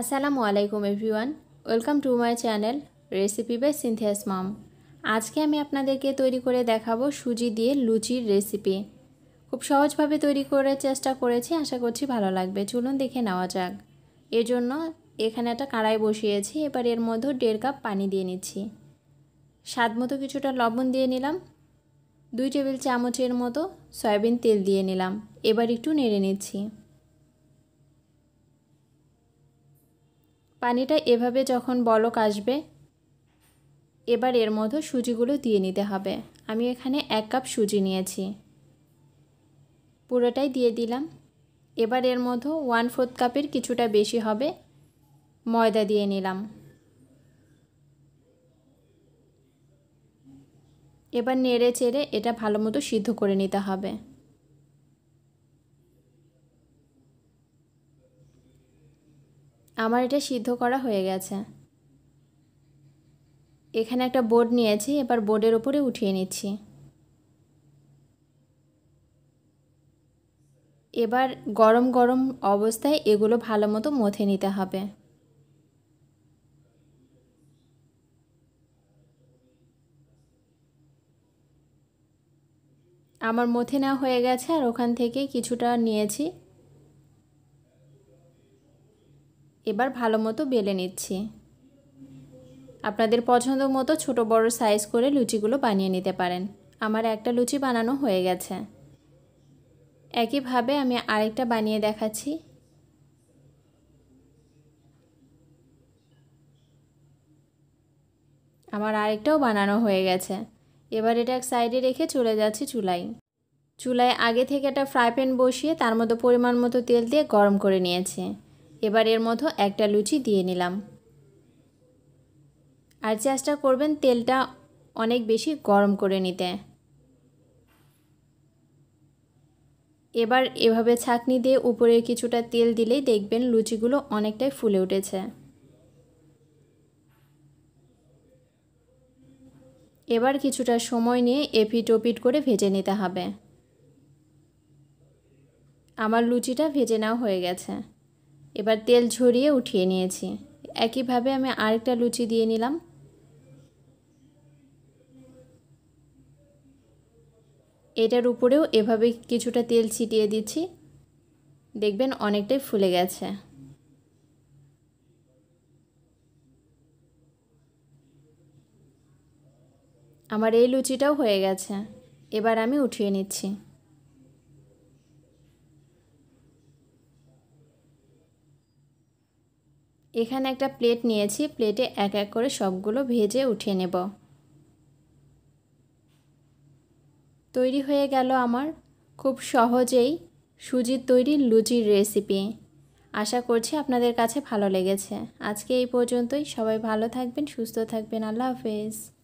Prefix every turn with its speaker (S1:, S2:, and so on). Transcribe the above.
S1: আসসালামু আলাইকুম everyone welcome to my channel recipe by Sinthia's mom আজকে আমি আপনাদেরকে তৈরি করে দেখাবো সুজি দিয়ে লুচির রেসিপি খুব সহজভাবে তৈরি করার চেষ্টা করেছি আশা করছি ভালো লাগবে চলুন দেখে নেওয়া যাক এর জন্য এখানে একটা কাড়াই বসিয়েছি এবার এর মধ্যে দেড় কাপ পানি দিয়ে নিচ্ছি স্বাদ মতো কিছুটা লবণ দিয়ে নিলাম দুই টেবিল চামচের মতো সয়াবিন তেল দিয়ে নিলাম এবার একটু নেড়ে নিচ্ছি পানিটা এভাবে যখন বলক আসবে এবার এর মধ্যে সুজিগুলো দিয়ে নিতে হবে আমি এখানে এক কাপ সুজি নিয়েছি পুরোটাই দিয়ে দিলাম এবার এর মধ্যে ওয়ান ফোর্থ কাপের কিছুটা বেশি হবে ময়দা দিয়ে নিলাম এবার নেড়ে চেড়ে এটা ভালো মতো সিদ্ধ করে নিতে হবে আমার এটা সিদ্ধ করা হয়ে গেছে এখানে একটা বোর্ড নিয়েছি এবার বোর্ডের ওপরে উঠিয়ে নিচ্ছি এবার গরম গরম অবস্থায় এগুলো ভালো মতো মথে নিতে হবে আমার মথে নেওয়া হয়ে গেছে আর ওখান থেকে কিছুটা নিয়েছি এবার ভালো মতো বেলে নিচ্ছি আপনাদের পছন্দ মতো ছোটো বড় সাইজ করে লুচিগুলো বানিয়ে নিতে পারেন আমার একটা লুচি বানানো হয়ে গেছে একইভাবে আমি আরেকটা বানিয়ে দেখাচ্ছি আমার আরেকটাও বানানো হয়ে গেছে এবার এটা এক সাইডে রেখে চলে যাচ্ছি চুলাই চুলায় আগে থেকে একটা ফ্রাই প্যান বসিয়ে তার মতো পরিমাণ মতো তেল দিয়ে গরম করে নিয়েছি এবার এর মতো একটা লুচি দিয়ে নিলাম আর চেষ্টা করবেন তেলটা অনেক বেশি গরম করে নিতে এবার এভাবে ছাঁকনি দিয়ে উপরে কিছুটা তেল দিলেই দেখবেন লুচিগুলো অনেকটাই ফুলে উঠেছে এবার কিছুটা সময় নিয়ে এপিট ওপিট করে ভেজে নিতে হবে আমার লুচিটা ভেজে নেওয়া হয়ে গেছে এবার তেল ঝরিয়ে উঠিয়ে নিয়েছি একইভাবে আমি আরেকটা লুচি দিয়ে নিলাম এটার উপরেও এভাবে কিছুটা তেল ছিটিয়ে দিচ্ছি দেখবেন অনেকটাই ফুলে গেছে আমার এই লুচিটাও হয়ে গেছে এবার আমি উঠিয়ে নিচ্ছি এখানে একটা প্লেট নিয়েছি প্লেটে এক এক করে সবগুলো ভেজে উঠিয়ে নেব তৈরি হয়ে গেল আমার খুব সহজেই সুজির তৈরি লুচির রেসিপি আশা করছি আপনাদের কাছে ভালো লেগেছে আজকে এই পর্যন্তই সবাই ভালো থাকবেন সুস্থ থাকবেন আল্লাহ হাফেজ